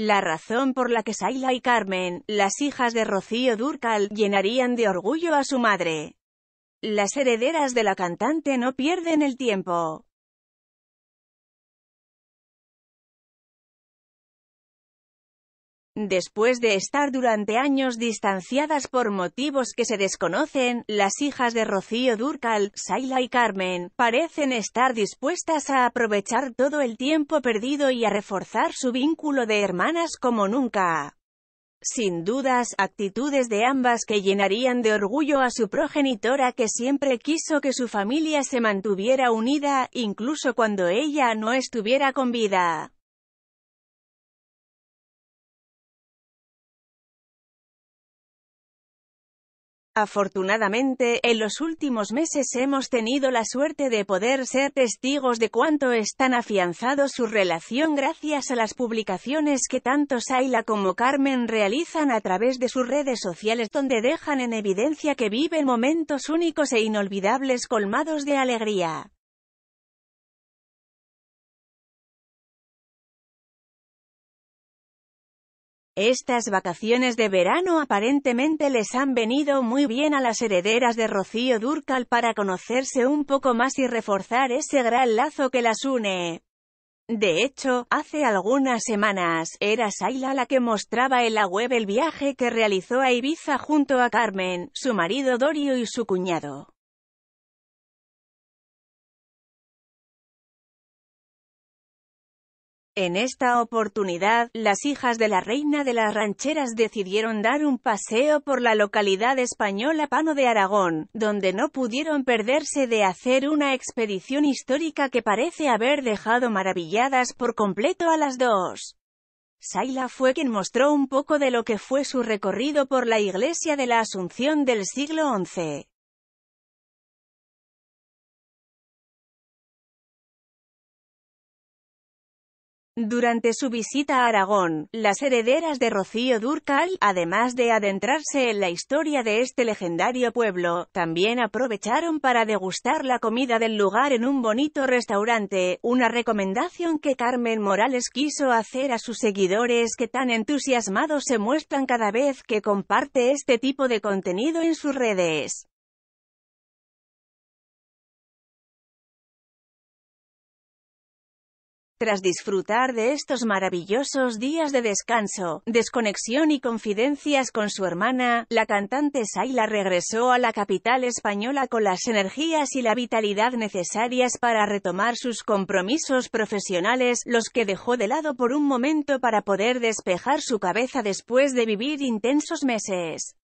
La razón por la que Saila y Carmen, las hijas de Rocío Durcal, llenarían de orgullo a su madre. Las herederas de la cantante no pierden el tiempo. Después de estar durante años distanciadas por motivos que se desconocen, las hijas de Rocío Durcal, Saila y Carmen, parecen estar dispuestas a aprovechar todo el tiempo perdido y a reforzar su vínculo de hermanas como nunca. Sin dudas, actitudes de ambas que llenarían de orgullo a su progenitora que siempre quiso que su familia se mantuviera unida, incluso cuando ella no estuviera con vida. Afortunadamente, en los últimos meses hemos tenido la suerte de poder ser testigos de cuánto están afianzados su relación gracias a las publicaciones que tanto Saila como Carmen realizan a través de sus redes sociales donde dejan en evidencia que viven momentos únicos e inolvidables colmados de alegría. Estas vacaciones de verano aparentemente les han venido muy bien a las herederas de Rocío Durcal para conocerse un poco más y reforzar ese gran lazo que las une. De hecho, hace algunas semanas, era Saila la que mostraba en la web el viaje que realizó a Ibiza junto a Carmen, su marido Dorio y su cuñado. En esta oportunidad, las hijas de la reina de las rancheras decidieron dar un paseo por la localidad española Pano de Aragón, donde no pudieron perderse de hacer una expedición histórica que parece haber dejado maravilladas por completo a las dos. Saila fue quien mostró un poco de lo que fue su recorrido por la iglesia de la Asunción del siglo XI. Durante su visita a Aragón, las herederas de Rocío Durcal, además de adentrarse en la historia de este legendario pueblo, también aprovecharon para degustar la comida del lugar en un bonito restaurante, una recomendación que Carmen Morales quiso hacer a sus seguidores que tan entusiasmados se muestran cada vez que comparte este tipo de contenido en sus redes. Tras disfrutar de estos maravillosos días de descanso, desconexión y confidencias con su hermana, la cantante Saila regresó a la capital española con las energías y la vitalidad necesarias para retomar sus compromisos profesionales, los que dejó de lado por un momento para poder despejar su cabeza después de vivir intensos meses.